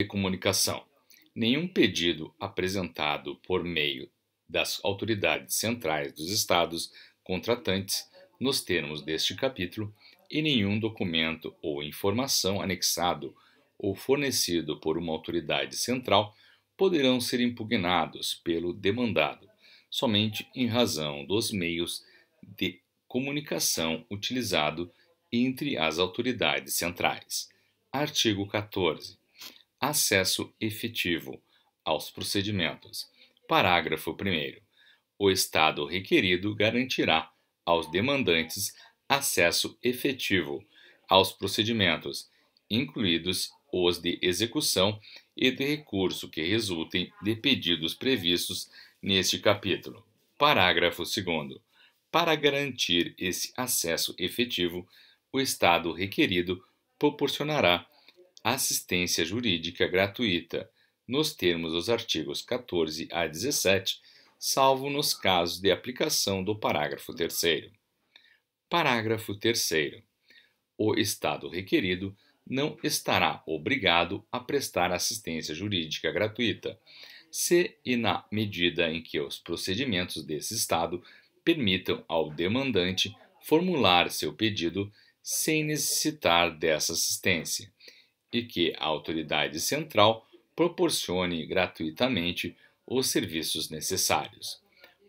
de comunicação. Nenhum pedido apresentado por meio das autoridades centrais dos estados contratantes, nos termos deste capítulo, e nenhum documento ou informação anexado ou fornecido por uma autoridade central poderão ser impugnados pelo demandado, somente em razão dos meios de comunicação utilizado entre as autoridades centrais. Artigo 14 acesso efetivo aos procedimentos. Parágrafo 1. O Estado requerido garantirá aos demandantes acesso efetivo aos procedimentos, incluídos os de execução e de recurso que resultem de pedidos previstos neste capítulo. Parágrafo 2. Para garantir esse acesso efetivo, o Estado requerido proporcionará assistência jurídica gratuita, nos termos dos artigos 14 a 17, salvo nos casos de aplicação do parágrafo 3. Parágrafo 3. O Estado requerido não estará obrigado a prestar assistência jurídica gratuita, se e na medida em que os procedimentos desse Estado permitam ao demandante formular seu pedido sem necessitar dessa assistência e que a autoridade central proporcione gratuitamente os serviços necessários.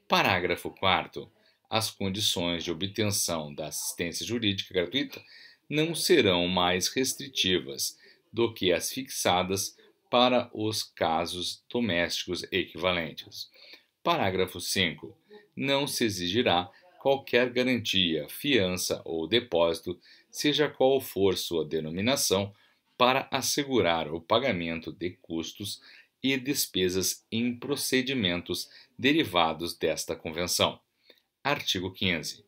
Parágrafo 4. As condições de obtenção da assistência jurídica gratuita não serão mais restritivas do que as fixadas para os casos domésticos equivalentes. Parágrafo 5. Não se exigirá qualquer garantia, fiança ou depósito, seja qual for sua denominação, para assegurar o pagamento de custos e despesas em procedimentos derivados desta Convenção. Artigo 15.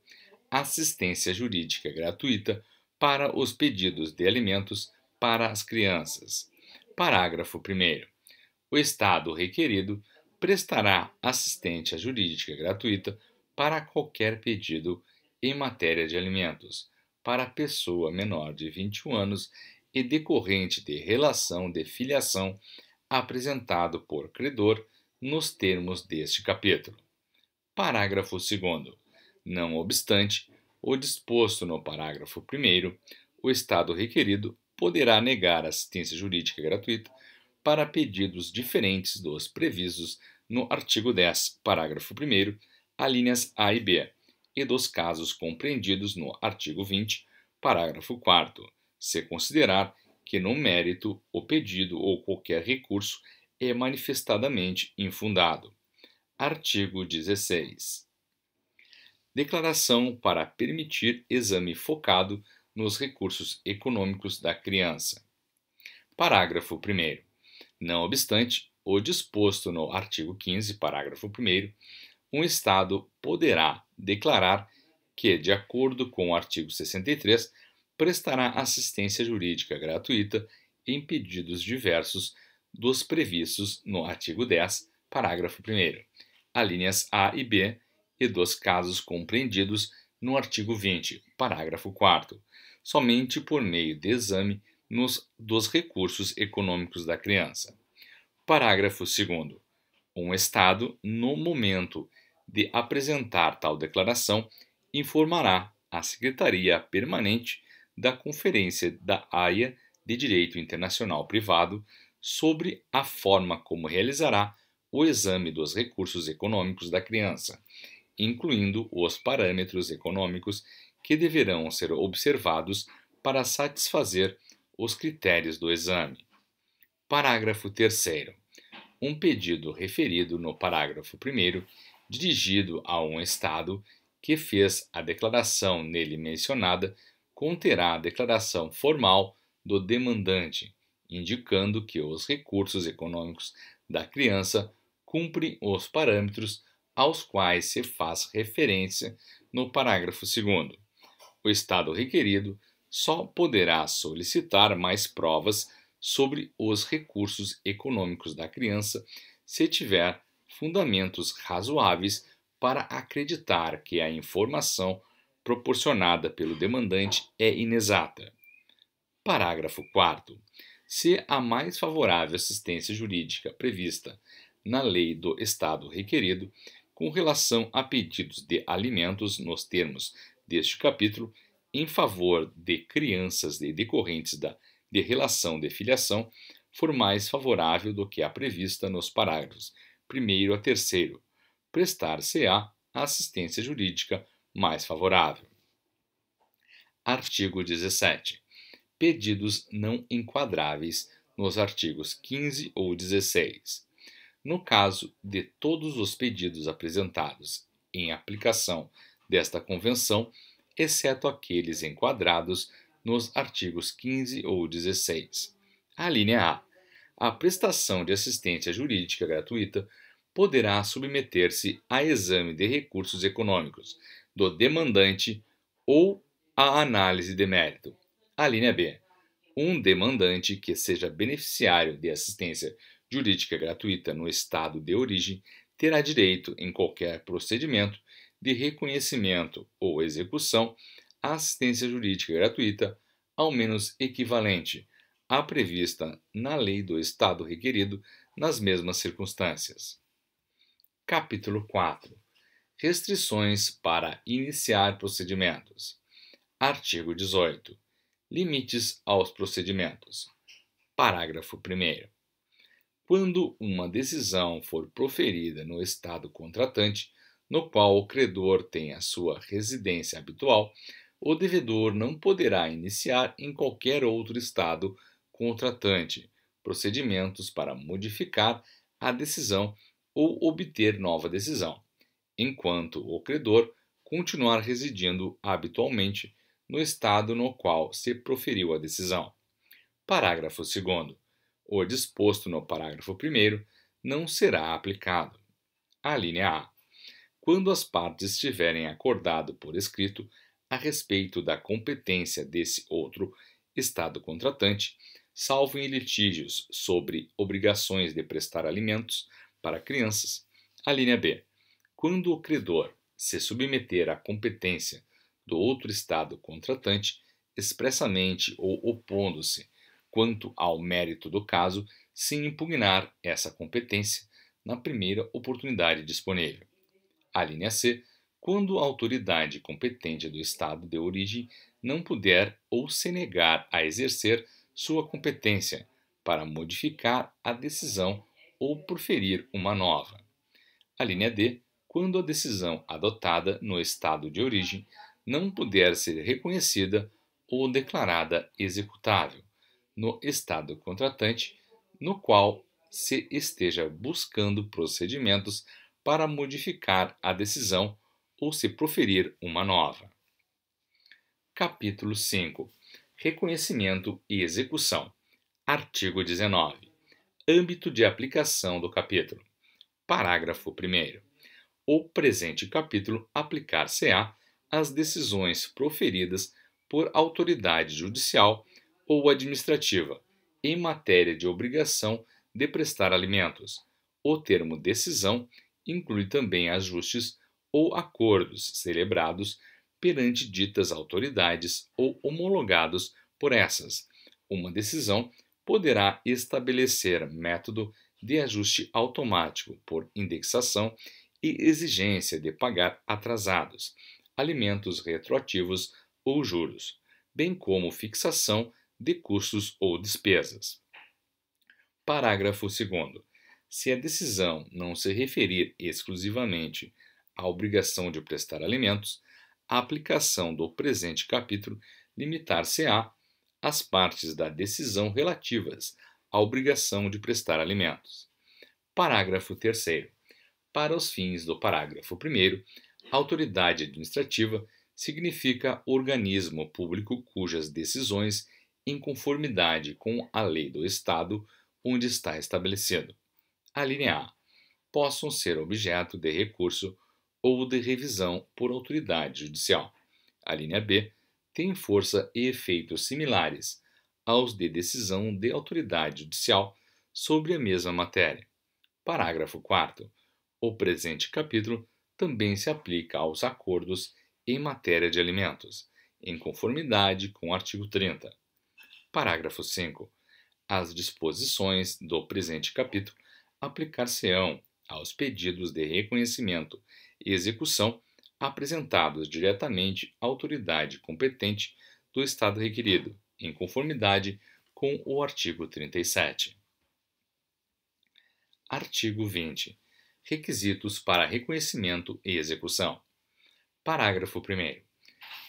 Assistência jurídica gratuita para os pedidos de alimentos para as crianças. Parágrafo 1. O Estado requerido prestará assistência jurídica gratuita para qualquer pedido em matéria de alimentos para pessoa menor de 21 anos e decorrente de relação de filiação apresentado por credor nos termos deste capítulo. Parágrafo 2. Não obstante o disposto no parágrafo 1, o Estado requerido poderá negar assistência jurídica gratuita para pedidos diferentes dos previstos no artigo 10, parágrafo 1, alíneas A e B, e dos casos compreendidos no artigo 20, parágrafo 4 se considerar que no mérito o pedido ou qualquer recurso é manifestadamente infundado. Artigo 16. Declaração para permitir exame focado nos recursos econômicos da criança. Parágrafo 1. Não obstante o disposto no artigo 15, parágrafo 1, um Estado poderá declarar que, de acordo com o artigo 63, prestará assistência jurídica gratuita em pedidos diversos dos previstos no artigo 10, parágrafo 1, alíneas A e B, e dos casos compreendidos no artigo 20, parágrafo 4, somente por meio de exame nos, dos recursos econômicos da criança. Parágrafo 2. Um Estado, no momento de apresentar tal declaração, informará à Secretaria Permanente da Conferência da AIA de Direito Internacional Privado sobre a forma como realizará o exame dos recursos econômicos da criança, incluindo os parâmetros econômicos que deverão ser observados para satisfazer os critérios do exame. Parágrafo 3. Um pedido referido no parágrafo 1, dirigido a um Estado que fez a declaração nele mencionada conterá a declaração formal do demandante, indicando que os recursos econômicos da criança cumprem os parâmetros aos quais se faz referência no parágrafo 2. O Estado requerido só poderá solicitar mais provas sobre os recursos econômicos da criança se tiver fundamentos razoáveis para acreditar que a informação proporcionada pelo demandante é inexata. Parágrafo 4. Se a mais favorável assistência jurídica prevista na lei do Estado requerido com relação a pedidos de alimentos nos termos deste capítulo em favor de crianças de decorrentes da de relação de filiação for mais favorável do que a prevista nos parágrafos 1 a 3, prestar-se-á assistência jurídica mais favorável. Artigo 17. Pedidos não enquadráveis nos artigos 15 ou 16. No caso de todos os pedidos apresentados em aplicação desta convenção, exceto aqueles enquadrados nos artigos 15 ou 16. A linha A. A prestação de assistência jurídica gratuita poderá submeter-se a exame de recursos econômicos, do demandante ou a análise de mérito. A linha B. Um demandante que seja beneficiário de assistência jurídica gratuita no estado de origem terá direito, em qualquer procedimento de reconhecimento ou execução, à assistência jurídica gratuita, ao menos equivalente à prevista na lei do estado requerido nas mesmas circunstâncias. Capítulo 4 Restrições para iniciar procedimentos. Artigo 18. Limites aos procedimentos. Parágrafo 1. Quando uma decisão for proferida no Estado contratante, no qual o credor tem a sua residência habitual, o devedor não poderá iniciar em qualquer outro Estado contratante procedimentos para modificar a decisão ou obter nova decisão enquanto o credor continuar residindo habitualmente no estado no qual se proferiu a decisão. Parágrafo 2. O disposto no parágrafo 1 não será aplicado. Alínea A. Quando as partes tiverem acordado por escrito a respeito da competência desse outro Estado contratante, salvo em litígios sobre obrigações de prestar alimentos para crianças. A linha B. Quando o credor se submeter à competência do outro Estado contratante, expressamente ou opondo-se quanto ao mérito do caso, sem impugnar essa competência na primeira oportunidade disponível. A linha C, quando a autoridade competente do Estado de origem não puder ou se negar a exercer sua competência para modificar a decisão ou proferir uma nova. A linha D, quando a decisão adotada no estado de origem não puder ser reconhecida ou declarada executável no estado contratante no qual se esteja buscando procedimentos para modificar a decisão ou se proferir uma nova. Capítulo 5 Reconhecimento e execução. Artigo 19. Âmbito de aplicação do capítulo. Parágrafo 1 o presente capítulo aplicar-se-á às decisões proferidas por autoridade judicial ou administrativa em matéria de obrigação de prestar alimentos. O termo decisão inclui também ajustes ou acordos celebrados perante ditas autoridades ou homologados por essas. Uma decisão poderá estabelecer método de ajuste automático por indexação e exigência de pagar atrasados, alimentos retroativos ou juros, bem como fixação de custos ou despesas. Parágrafo 2. Se a decisão não se referir exclusivamente à obrigação de prestar alimentos, a aplicação do presente capítulo limitar-se-á às partes da decisão relativas à obrigação de prestar alimentos. Parágrafo 3. Para os fins do parágrafo 1, autoridade administrativa significa organismo público cujas decisões, em conformidade com a lei do Estado onde está estabelecido, a linha A, possam ser objeto de recurso ou de revisão por autoridade judicial. A linha B tem força e efeitos similares aos de decisão de autoridade judicial sobre a mesma matéria. Parágrafo 4. O presente capítulo também se aplica aos acordos em matéria de alimentos, em conformidade com o artigo 30. Parágrafo 5. As disposições do presente capítulo aplicar-se-ão aos pedidos de reconhecimento e execução apresentados diretamente à autoridade competente do Estado requerido, em conformidade com o artigo 37. Artigo 20. Requisitos para reconhecimento e execução. Parágrafo 1.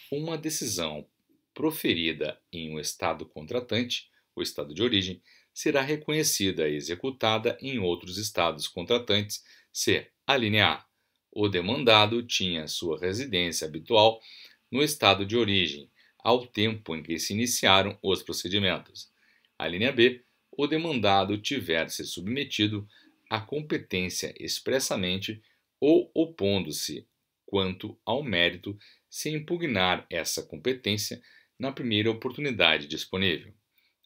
Uma decisão proferida em um Estado contratante, o Estado de origem, será reconhecida e executada em outros Estados contratantes se, a A, o demandado tinha sua residência habitual no Estado de origem ao tempo em que se iniciaram os procedimentos. A linha B, o demandado tiver se submetido a competência expressamente ou opondo-se quanto ao mérito se impugnar essa competência na primeira oportunidade disponível.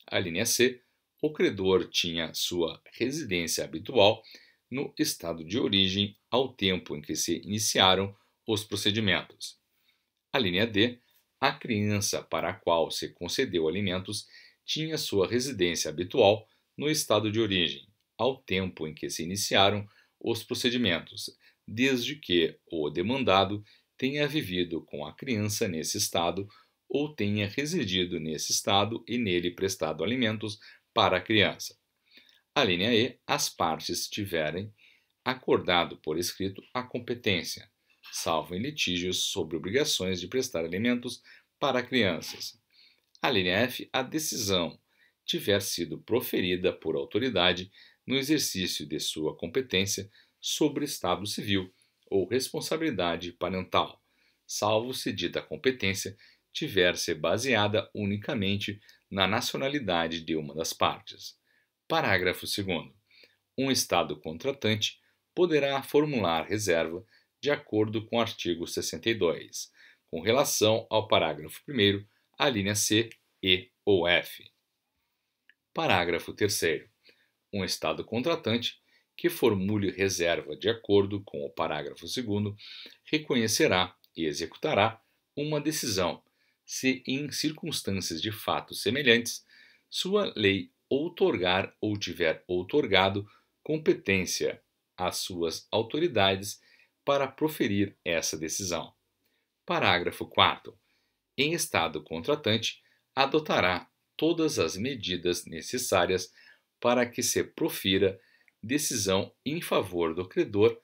A linha C, o credor tinha sua residência habitual no estado de origem ao tempo em que se iniciaram os procedimentos. A linha D, a criança para a qual se concedeu alimentos tinha sua residência habitual no estado de origem ao tempo em que se iniciaram os procedimentos, desde que o demandado tenha vivido com a criança nesse estado ou tenha residido nesse estado e nele prestado alimentos para a criança. A linha E, as partes tiverem acordado por escrito a competência, salvo em litígios sobre obrigações de prestar alimentos para crianças. A linha F, a decisão tiver sido proferida por autoridade no exercício de sua competência sobre Estado civil ou responsabilidade parental, salvo se dita competência tiver-se baseada unicamente na nacionalidade de uma das partes. Parágrafo 2. Um Estado contratante poderá formular reserva de acordo com o artigo 62, com relação ao parágrafo 1, a linha C e ou F. Parágrafo 3 um Estado contratante que formule reserva de acordo com o parágrafo 2, reconhecerá e executará uma decisão, se em circunstâncias de fatos semelhantes, sua lei outorgar ou tiver outorgado competência às suas autoridades para proferir essa decisão. Parágrafo 4. Em Estado contratante, adotará todas as medidas necessárias para que se profira decisão em favor do credor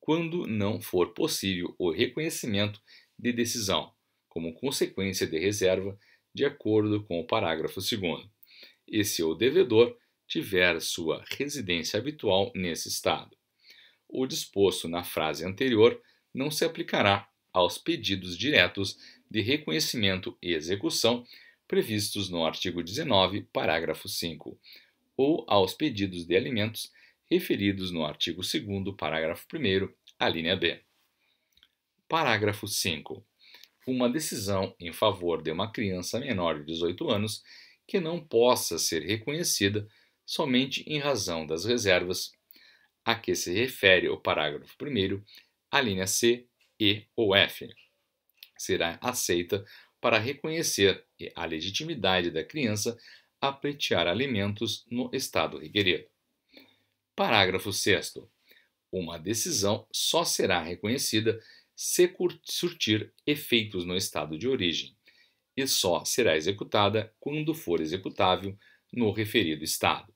quando não for possível o reconhecimento de decisão, como consequência de reserva, de acordo com o parágrafo 2. E se o devedor tiver sua residência habitual nesse estado. O disposto na frase anterior não se aplicará aos pedidos diretos de reconhecimento e execução previstos no artigo 19, parágrafo 5 ou aos pedidos de alimentos referidos no artigo 2 parágrafo 1 alínea linha B. Parágrafo 5. Uma decisão em favor de uma criança menor de 18 anos que não possa ser reconhecida somente em razão das reservas a que se refere o parágrafo 1, a linha C, E ou F, será aceita para reconhecer a legitimidade da criança a pleitear alimentos no Estado requerido. Parágrafo 6. Uma decisão só será reconhecida se surtir efeitos no Estado de origem e só será executada quando for executável no referido Estado.